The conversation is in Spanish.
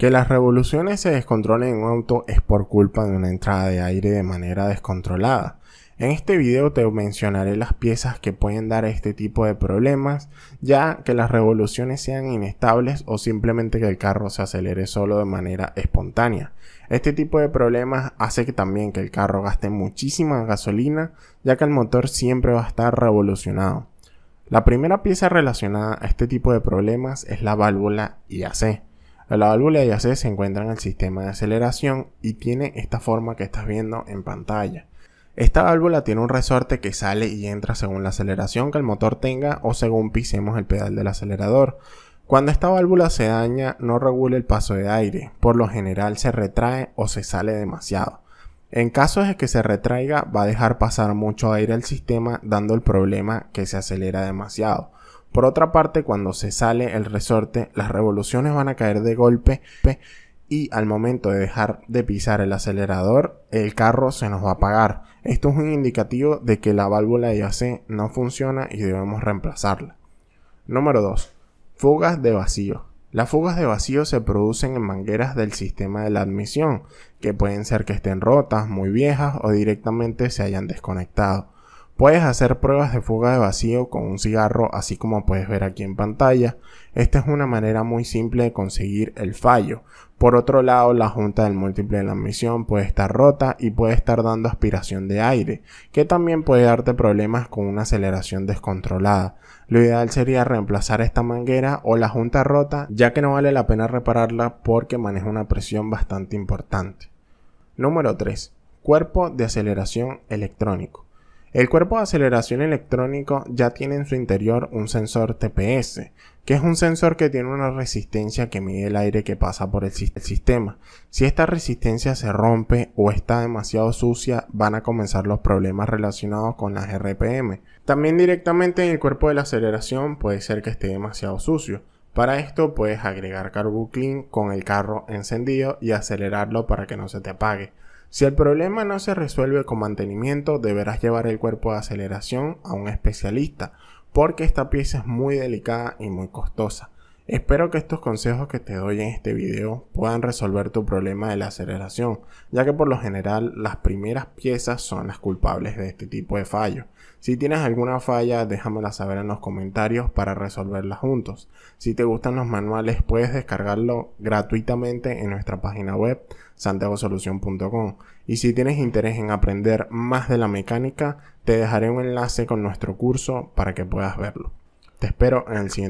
Que las revoluciones se descontrolen en un auto es por culpa de una entrada de aire de manera descontrolada. En este video te mencionaré las piezas que pueden dar este tipo de problemas, ya que las revoluciones sean inestables o simplemente que el carro se acelere solo de manera espontánea. Este tipo de problemas hace que también que el carro gaste muchísima gasolina, ya que el motor siempre va a estar revolucionado. La primera pieza relacionada a este tipo de problemas es la válvula IAC. La válvula de se encuentra en el sistema de aceleración y tiene esta forma que estás viendo en pantalla. Esta válvula tiene un resorte que sale y entra según la aceleración que el motor tenga o según pisemos el pedal del acelerador. Cuando esta válvula se daña no regula el paso de aire, por lo general se retrae o se sale demasiado. En caso de que se retraiga va a dejar pasar mucho aire al sistema dando el problema que se acelera demasiado. Por otra parte, cuando se sale el resorte, las revoluciones van a caer de golpe y al momento de dejar de pisar el acelerador, el carro se nos va a apagar. Esto es un indicativo de que la válvula de no funciona y debemos reemplazarla. Número 2. Fugas de vacío. Las fugas de vacío se producen en mangueras del sistema de la admisión, que pueden ser que estén rotas, muy viejas o directamente se hayan desconectado. Puedes hacer pruebas de fuga de vacío con un cigarro así como puedes ver aquí en pantalla. Esta es una manera muy simple de conseguir el fallo. Por otro lado, la junta del múltiple de la admisión puede estar rota y puede estar dando aspiración de aire, que también puede darte problemas con una aceleración descontrolada. Lo ideal sería reemplazar esta manguera o la junta rota, ya que no vale la pena repararla porque maneja una presión bastante importante. Número 3. Cuerpo de aceleración electrónico. El cuerpo de aceleración electrónico ya tiene en su interior un sensor TPS, que es un sensor que tiene una resistencia que mide el aire que pasa por el sistema. Si esta resistencia se rompe o está demasiado sucia, van a comenzar los problemas relacionados con las RPM. También directamente en el cuerpo de la aceleración puede ser que esté demasiado sucio. Para esto puedes agregar Clean con el carro encendido y acelerarlo para que no se te apague. Si el problema no se resuelve con mantenimiento, deberás llevar el cuerpo de aceleración a un especialista, porque esta pieza es muy delicada y muy costosa. Espero que estos consejos que te doy en este video puedan resolver tu problema de la aceleración, ya que por lo general las primeras piezas son las culpables de este tipo de fallos. Si tienes alguna falla, déjamela saber en los comentarios para resolverla juntos. Si te gustan los manuales, puedes descargarlo gratuitamente en nuestra página web santiagosolución.com. Y si tienes interés en aprender más de la mecánica, te dejaré un enlace con nuestro curso para que puedas verlo. Te espero en el siguiente